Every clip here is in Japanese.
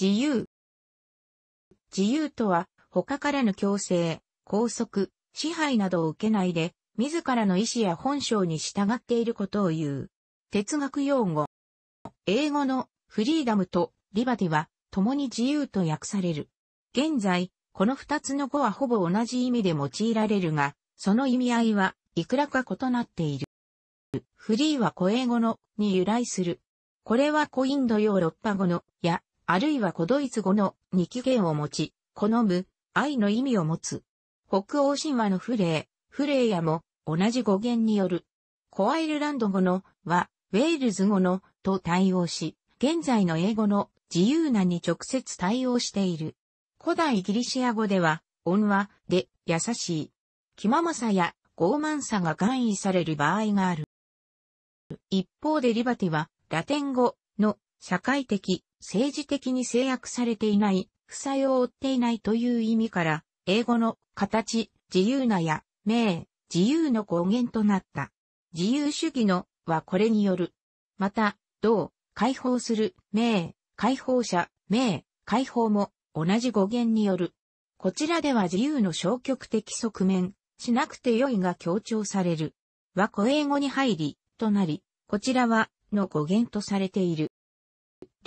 自由。自由とは、他からの強制、拘束、支配などを受けないで、自らの意志や本性に従っていることを言う。哲学用語。英語のフリーダムとリバティは、共に自由と訳される。現在、この二つの語はほぼ同じ意味で用いられるが、その意味合いはいくらか異なっている。フリーは古英語のに由来する。これは古インドヨーロッパ語のやあるいは古ドイツ語の二起源を持ち、好む、愛の意味を持つ。北欧神話のフレー、フレーヤも同じ語源による。コアイルランド語のは、ウェールズ語のと対応し、現在の英語の自由なに直接対応している。古代ギリシア語では、音和で、優しい。気ままさや傲慢さが含意される場合がある。一方でリバティは、ラテン語の社会的、政治的に制約されていない、負債を負っていないという意味から、英語の形、自由なや、名、自由の語源となった。自由主義のはこれによる。また、同、解放する、名、解放者、名、解放も同じ語源による。こちらでは自由の消極的側面、しなくて良いが強調される。は古英語に入り、となり、こちらは、の語源とされている。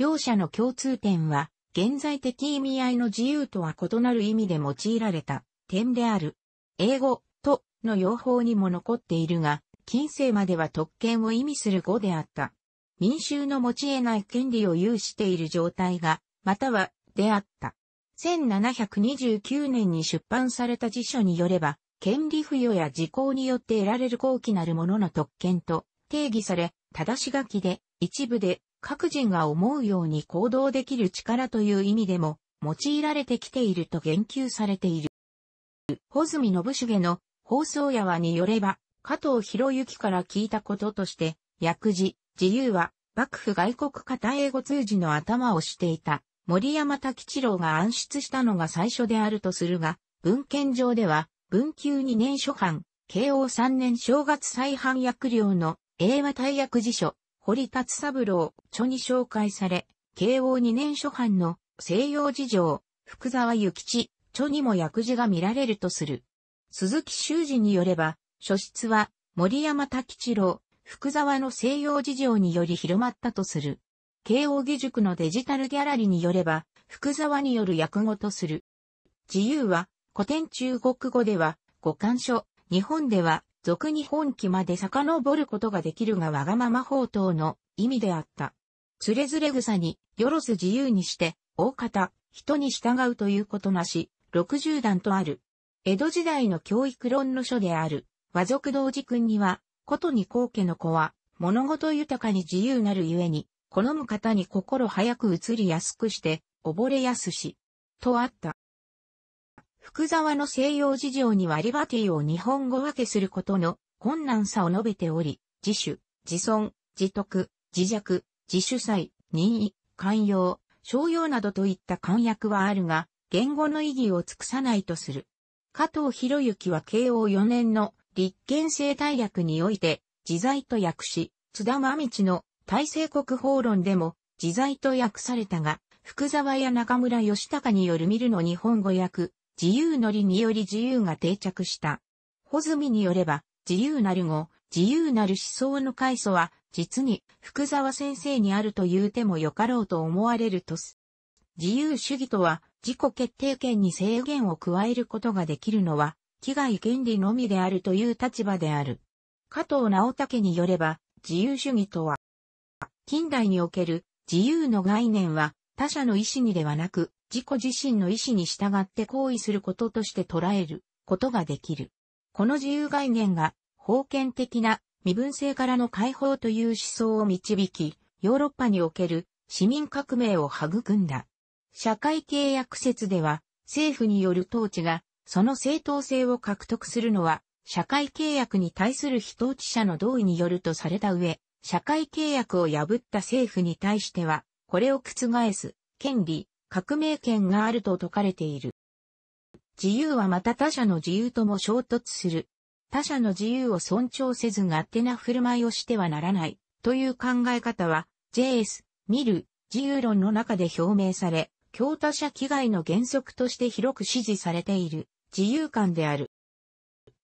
両者の共通点は、現在的意味合いの自由とは異なる意味で用いられた点である。英語との用法にも残っているが、近世までは特権を意味する語であった。民衆の持ち得ない権利を有している状態が、または、であった。1729年に出版された辞書によれば、権利付与や時効によって得られる高貴なるものの特権と定義され、正し書きで、一部で各人が思うように行動できる力という意味でも、用いられてきていると言及されている。穂積信繁の放送屋話によれば、加藤博之から聞いたこととして、薬事、自由は、幕府外国方英語通じの頭をしていた、森山滝吉郎が暗出したのが最初であるとするが、文献上では、文久2年初版、慶応3年正月再犯薬料の英和大薬辞書、堀達三郎、著に紹介され、慶応2年初版の西洋事情、福沢諭吉、著にも役事が見られるとする。鈴木修二によれば、書室は森山滝吉郎、福沢の西洋事情により広まったとする。慶応義塾のデジタルギャラリーによれば、福沢による訳語とする。自由は古典中国語では五感書、日本では俗に本気まで遡ることができるがわがまま宝刀の意味であった。つれずれ草に、よろす自由にして、大方、人に従うということなし、六十段とある。江戸時代の教育論の書である、和族同時君には、ことに高家の子は、物事豊かに自由なるゆえに、好む方に心早く移りやすくして、溺れやすし、とあった。福沢の西洋事情にはリバティを日本語分けすることの困難さを述べており、自主、自尊、自得、自弱、自主祭、任意、寛容、商用などといった寛訳はあるが、言語の意義を尽くさないとする。加藤博之は慶応4年の立憲政大略において、自在と訳し、津田真道の大政国法論でも、自在と訳されたが、福沢や中村義隆による見るの日本語訳、自由の理により自由が定着した。ホズミによれば、自由なる語、自由なる思想の階層は、実に福沢先生にあるという手もよかろうと思われるとす。自由主義とは、自己決定権に制限を加えることができるのは、危害権利のみであるという立場である。加藤直武によれば、自由主義とは、近代における自由の概念は他者の意思にではなく、自己自身の意思に従って行為することとして捉えることができる。この自由概念が、封建的な身分制からの解放という思想を導き、ヨーロッパにおける市民革命を育んだ。社会契約説では、政府による統治が、その正当性を獲得するのは、社会契約に対する非統治者の同意によるとされた上、社会契約を破った政府に対しては、これを覆す、権利、革命権があると説かれている。自由はまた他者の自由とも衝突する。他者の自由を尊重せず勝手な振る舞いをしてはならない、という考え方は、JS、ミル、自由論の中で表明され、強他者危害の原則として広く支持されている、自由観である。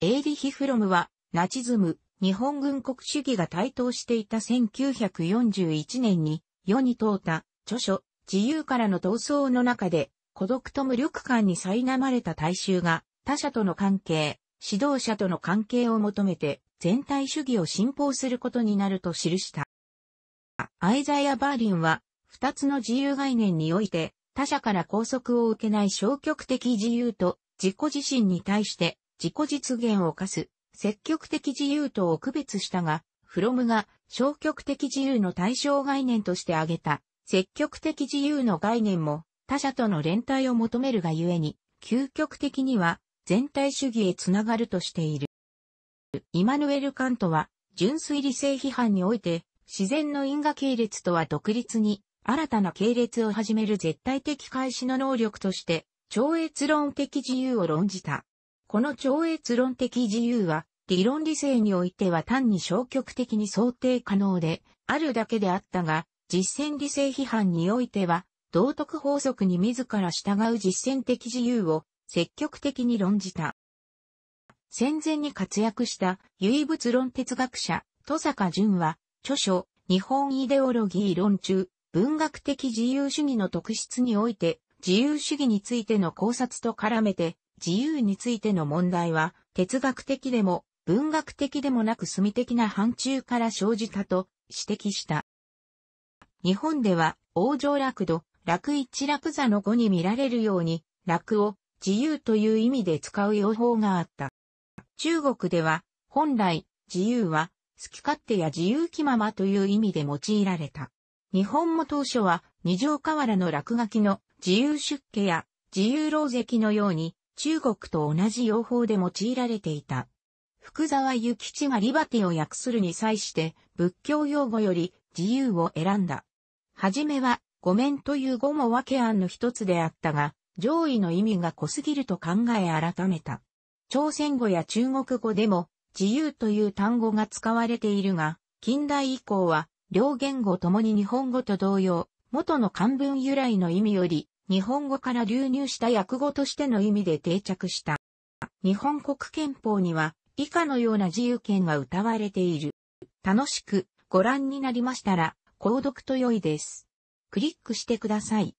エイリヒ・フロムは、ナチズム、日本軍国主義が台頭していた1941年に、世に問うた、著書、自由からの闘争の中で、孤独と無力感に苛まれた大衆が、他者との関係、指導者との関係を求めて、全体主義を信奉することになると記した。アイザイア・バーリンは、二つの自由概念において、他者から拘束を受けない消極的自由と、自己自身に対して自己実現を課す、積極的自由とを区別したが、フロムが消極的自由の対象概念として挙げた、積極的自由の概念も他者との連帯を求めるがゆえに、究極的には全体主義へつながるとしている。イマヌエル・カントは、純粋理性批判において、自然の因果系列とは独立に、新たな系列を始める絶対的開始の能力として、超越論的自由を論じた。この超越論的自由は、理論理性においては単に消極的に想定可能で、あるだけであったが、実践理性批判においては、道徳法則に自ら従う実践的自由を積極的に論じた。戦前に活躍した唯物論哲学者、戸坂淳は、著書、日本イデオロギー論中、文学的自由主義の特質において、自由主義についての考察と絡めて、自由についての問題は、哲学的でも、文学的でもなく隅的な範疇から生じたと指摘した。日本では、王城楽土、楽一楽座の語に見られるように、楽を自由という意味で使う用法があった。中国では、本来、自由は、好き勝手や自由気ままという意味で用いられた。日本も当初は、二条河原の落書きの自由出家や自由老石のように、中国と同じ用法で用いられていた。福沢諭吉がリバティを訳するに際して、仏教用語より自由を選んだ。はじめは、ごめんという語も分け案の一つであったが、上位の意味が濃すぎると考え改めた。朝鮮語や中国語でも、自由という単語が使われているが、近代以降は、両言語ともに日本語と同様、元の漢文由来の意味より、日本語から流入した訳語としての意味で定着した。日本国憲法には、以下のような自由権が謳われている。楽しくご覧になりましたら、購読と良いです。クリックしてください。